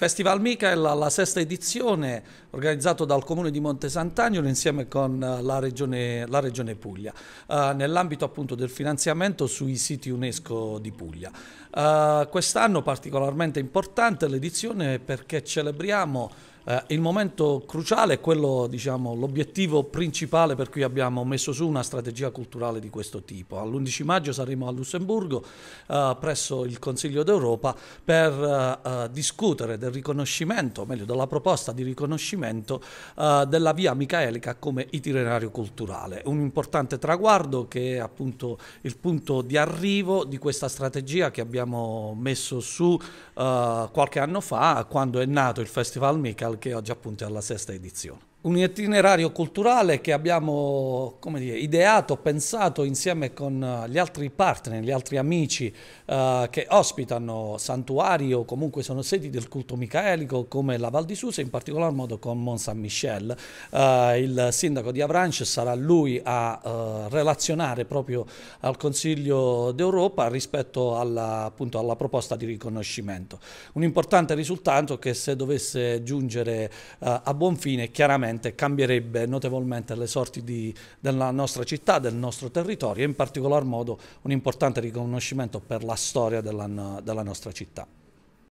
Festival Michael la sesta edizione organizzato dal Comune di Monte Sant'Agnolo insieme con eh, la Regione, la regione Puglia eh, nell'ambito appunto del finanziamento sui siti UNESCO di Puglia. Eh, Quest'anno particolarmente importante l'edizione perché celebriamo eh, il momento cruciale è quello, diciamo, l'obiettivo principale per cui abbiamo messo su una strategia culturale di questo tipo. All'11 maggio saremo a Lussemburgo eh, presso il Consiglio d'Europa per eh, eh discutere del riconoscimento, o meglio della proposta di riconoscimento eh, della via Micaelica come itinerario culturale. Un importante traguardo che è appunto il punto di arrivo di questa strategia che abbiamo messo su eh, qualche anno fa quando è nato il Festival Micaelica che oggi appunto è alla sesta edizione un itinerario culturale che abbiamo dire, ideato, pensato insieme con eh, gli altri partner, gli altri amici eh, che ospitano santuari o comunque sono sedi del culto micaelico come la Val di Susa, in particolar modo con Mont Saint Michel. Eh, il sindaco di Avranches sarà lui a eh, relazionare proprio al Consiglio d'Europa rispetto alla, appunto, alla, proposta di riconoscimento. Un importante risultato che se dovesse giungere eh, a buon fine chiaramente sicuramente cambierebbe notevolmente le sorti di, della nostra città, del nostro territorio e in particolar modo un importante riconoscimento per la storia della, della nostra città.